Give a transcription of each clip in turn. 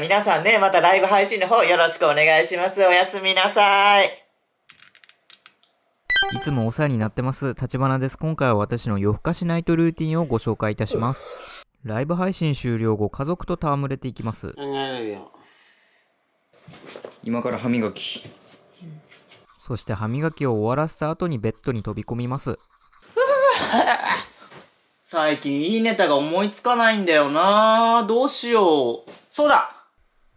皆さんね、またライブ配信の方よろしくお願いします。おやすみなさい。いつもお世話になってます、立花です。今回は私の夜更かしナイトルーティンをご紹介いたします。ライブ配信終了後、家族と戯れていきます。今から歯磨き。そして歯磨きを終わらせた後にベッドに飛び込みます。最近いいネタが思いつかないんだよなどうしよう。そうだ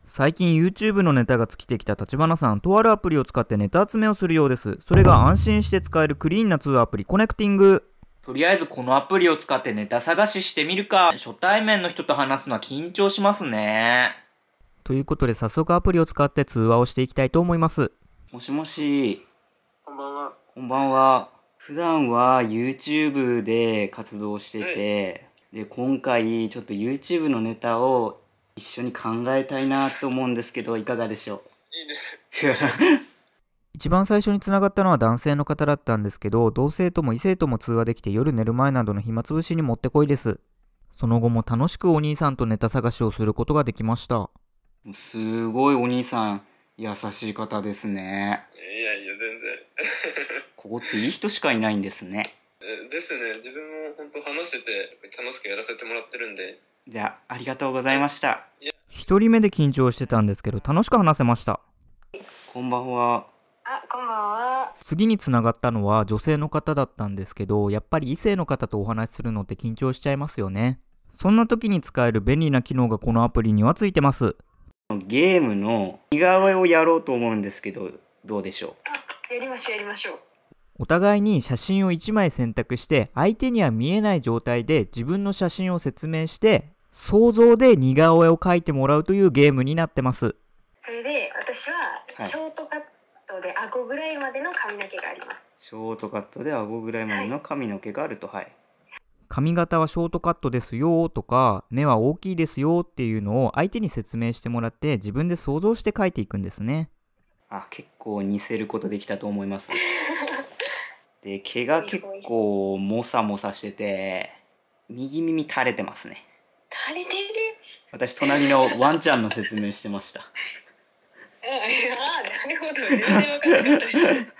最近 YouTube のネタが尽きてきた立花さん、とあるアプリを使ってネタ集めをするようです。それが安心して使えるクリーンな2アプリ、コネクティング。とりあえずこのアプリを使ってネタ探ししてみるか。初対面の人と話すのは緊張しますね。ということで早速アプリを使って通話をしていきたいと思います。もしもし。こんばんは。こんばんは。普段は YouTube で活動してて、で、今回ちょっと YouTube のネタを一緒に考えたいなと思うんですけどいかがでしょういいで 一番最初につながったのは男性の方だったんですけど同性とも異性とも通話できて夜寝る前などの暇つぶしにもってこいですその後も楽しくお兄さんとネタ探しをすることができましたすごいお兄さん優しい方ですねいやいや全然 ここっていい人しかいないんですねですね自分も本当話してて楽しくやらせてもらってるんでじゃあ、ありがとうございました。一人目で緊張してたんですけど、楽しく話せました。こんばんは。あ、こんばんは。次につながったのは女性の方だったんですけど、やっぱり異性の方とお話しするのって緊張しちゃいますよね。そんな時に使える便利な機能がこのアプリにはついてます。ゲームの似顔絵をやろうと思うんですけど、どうでしょうあ、やりましょう、やりましょう。お互いに写真を1枚選択して相手には見えない状態で自分の写真を説明して想像で似顔絵を描いてもらうというゲームになってます。それで私はショートカットで顎ぐらいまでの髪の毛があります。ショートカットで顎ぐらいまでの髪の毛があると、はい。髪型はショートカットですよとか、目は大きいですよっていうのを相手に説明してもらって自分で想像して描いていくんですね。あ、結構似せることできたと思います。で、毛が結構もさもさしてて、右耳垂れてますね。足りてる私隣のワンちゃんの説明してましたああなるほど全然分からなかったです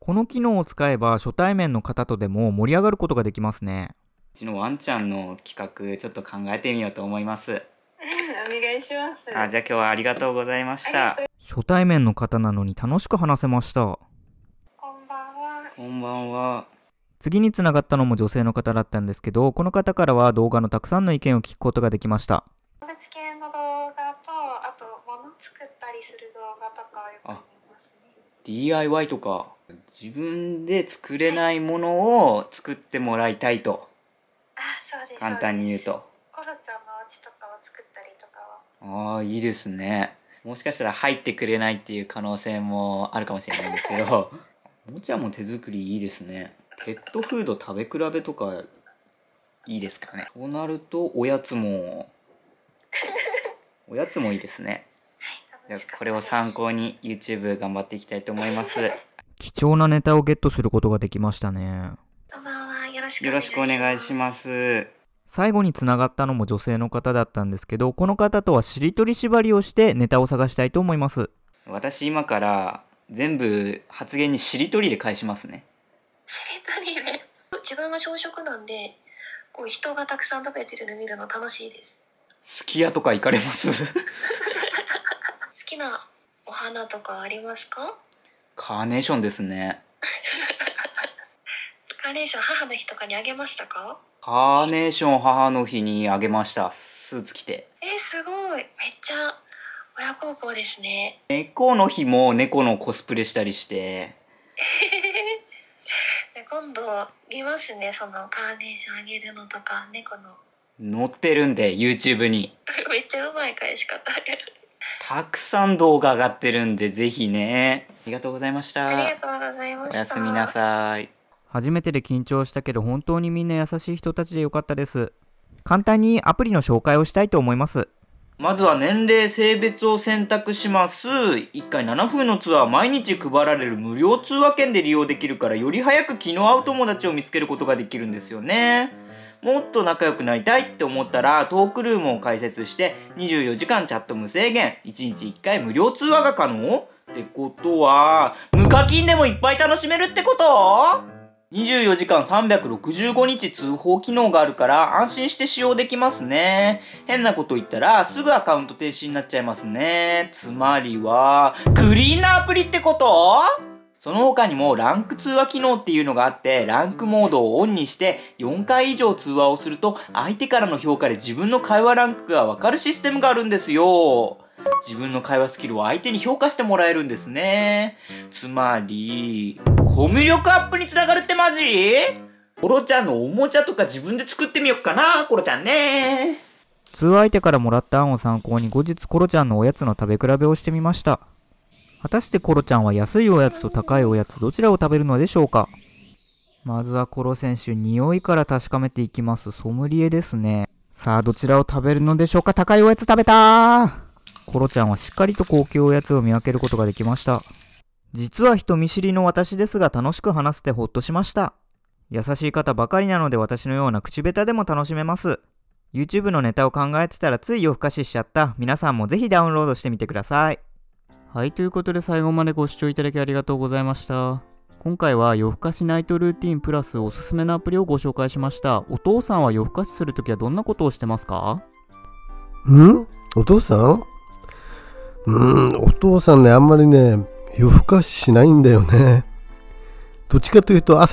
この機能を使えば初対面の方とでも盛り上がることができますねうちのワンちゃんの企画ちょっと考えてみようと思いますうんお願いしますあじゃあ今日はありがとうございました初対面の方なのに楽しく話せましたこんばんはこんばんは次につながったのも女性の方だったんですけど、この方からは動画のたくさんの意見を聞くことができました。動物系の動画と、あと物作ったりする動画とかよく見ますね。DIY とか、自分で作れないものを作ってもらいたいと。あ、そうです。簡単に言うと。コロちゃんのお家とかを作ったりとかは。ああ、いいですね。もしかしたら入ってくれないっていう可能性もあるかもしれないんですけど、おもちゃも手作りいいですね。ペットフード食べ比べとかいいですかねとなるとおやつもおやつもいいですね、はい、じゃこれを参考に YouTube 頑張っていきたいと思います貴重なネタをゲットすることができましたねよろしくお願いします最後につながったのも女性の方だったんですけどこの方とはしりとり縛りをしてネタを探したいと思います私今から全部発言にしりとりで返しますねしれたりね自分が小食なんでこう人がたくさん食べてるの見るの楽しいですすき家とか行かれます好きなお花とかありますかカーネーションですねカーネーション母の日とかにあげましたかカーネーション母の日にあげましたスーツ着てえすごいめっちゃ親孝行ですね猫の日も猫のコスプレしたりして じ今度見ますねそのカーネーションあげるのとか猫の載ってるんで YouTube に めっちゃうまい返し方たくさん動画上がってるんでぜひねありがとうございましたおやすみなさい初めてで緊張したけど本当にみんな優しい人たちでよかったです簡単にアプリの紹介をしたいと思いますまずは年齢、性別を選択します。1回7分のツアー、毎日配られる無料通話券で利用できるから、より早く気の合う友達を見つけることができるんですよね。もっと仲良くなりたいって思ったら、トークルームを開設して、24時間チャット無制限、1日1回無料通話が可能ってことは、無課金でもいっぱい楽しめるってこと24時間365日通報機能があるから安心して使用できますね。変なこと言ったらすぐアカウント停止になっちゃいますね。つまりは、クリーナアプリってことその他にもランク通話機能っていうのがあって、ランクモードをオンにして4回以上通話をすると相手からの評価で自分の会話ランクがわかるシステムがあるんですよ。自分の会話スキルを相手に評価してもらえるんですね。つまり、コミュ力アップにつながるってマジコロちゃんのおもちゃとか自分で作ってみよっかな、コロちゃんね。通相手からもらった案を参考に後日コロちゃんのおやつの食べ比べをしてみました。果たしてコロちゃんは安いおやつと高いおやつどちらを食べるのでしょうかまずはコロ選手、匂いから確かめていきます。ソムリエですね。さあ、どちらを食べるのでしょうか高いおやつ食べたーコロちゃんはしっかりと高級おやつを見分けることができました。実は人見知りの私ですが楽しく話せてほっとしました。優しい方ばかりなので私のような口下手でも楽しめます。YouTube のネタを考えてたらつい夜更かししちゃった皆さんもぜひダウンロードしてみてください。はい、ということで最後までご視聴いただきありがとうございました。今回は夜更かしナイトルーティンプラスおすすめのアプリをご紹介しました。お父さんは夜更かしするときはどんなことをしてますかんお父さんうん、お父さんね、あんまりね、夜更かししないんだよね。どっちかというと、朝